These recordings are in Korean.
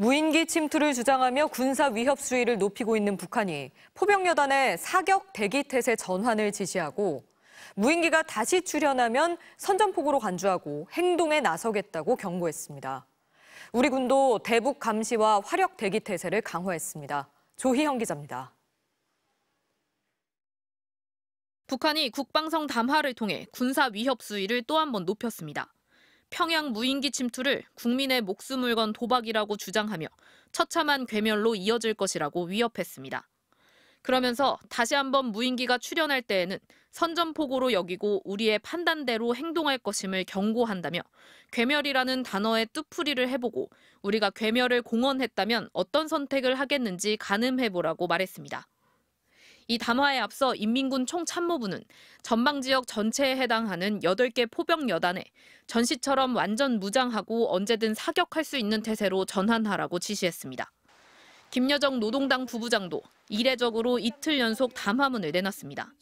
무인기 침투를 주장하며 군사 위협 수위를 높이고 있는 북한이 포병 여단의 사격 대기 태세 전환을 지시하고 무인기가 다시 출현하면 선전포고로 간주하고 행동에 나서겠다고 경고했습니다. 우리 군도 대북 감시와 화력 대기 태세를 강화했습니다. 조희영 기자입니다. 북한이 국방성 담화를 통해 군사 위협 수위를 또 한 번 높였습니다. 평양 무인기 침투를 국민의 목숨을 건 도박이라고 주장하며 처참한 괴멸로 이어질 것이라고 위협했습니다. 그러면서 다시 한번 무인기가 출현할 때에는 선전포고로 여기고 우리의 판단대로 행동할 것임을 경고한다며 괴멸이라는 단어의 뜻풀이를 해보고 우리가 괴멸을 공언했다면 어떤 선택을 하겠는지 가늠해보라고 말했습니다. 이 담화에 앞서 인민군 총참모부는 전방 지역 전체에 해당하는 8개 포병 여단에 전시처럼 완전 무장하고 언제든 사격할 수 있는 태세로 전환하라고 지시했습니다. 김여정 노동당 부부장도 이례적으로 이틀 연속 담화문을 내놨습니다.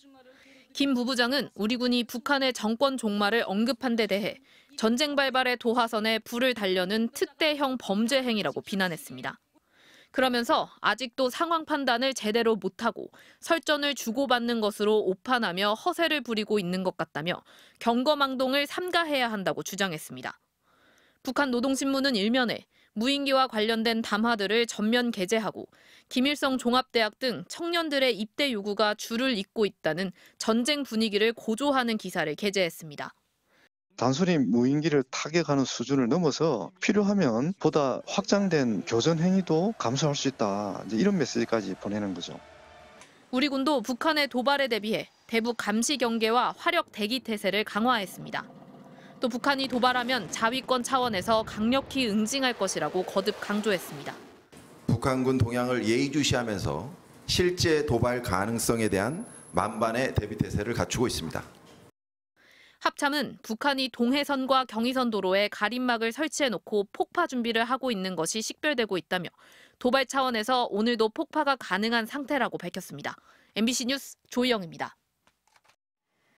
김 부부장은 우리 군이 북한의 정권 종말을 언급한 데 대해 전쟁 발발의 도화선에 불을 달려는 특대형 범죄 행위라고 비난했습니다. 그러면서 아직도 상황 판단을 제대로 못하고 설전을 주고받는 것으로 오판하며 허세를 부리고 있는 것 같다며 경거망동을 삼가해야 한다고 주장했습니다. 북한 노동신문은 일면에 무인기와 관련된 담화들을 전면 게재하고 김일성 종합대학 등 청년들의 입대 요구가 줄을 잇고 있다는 전쟁 분위기를 고조하는 기사를 게재했습니다. 단순히 무인기를 타격하는 수준을 넘어서 필요하면 보다 확장된 교전 행위도 감수할 수 있다. 이런 메시지까지 보내는 거죠. 우리 군도 북한의 도발에 대비해 대북 감시 경계와 화력 대기 태세를 강화했습니다. 또 북한이 도발하면 자위권 차원에서 강력히 응징할 것이라고 거듭 강조했습니다. 북한군 동향을 예의주시하면서 실제 도발 가능성에 대한 만반의 대비 태세를 갖추고 있습니다. 합참은 북한이 동해선과 경의선 도로에 가림막을 설치해놓고 폭파 준비를 하고 있는 것이 식별되고 있다며 도발 차원에서 오늘도 폭파가 가능한 상태라고 밝혔습니다. MBC 뉴스 조희영입니다.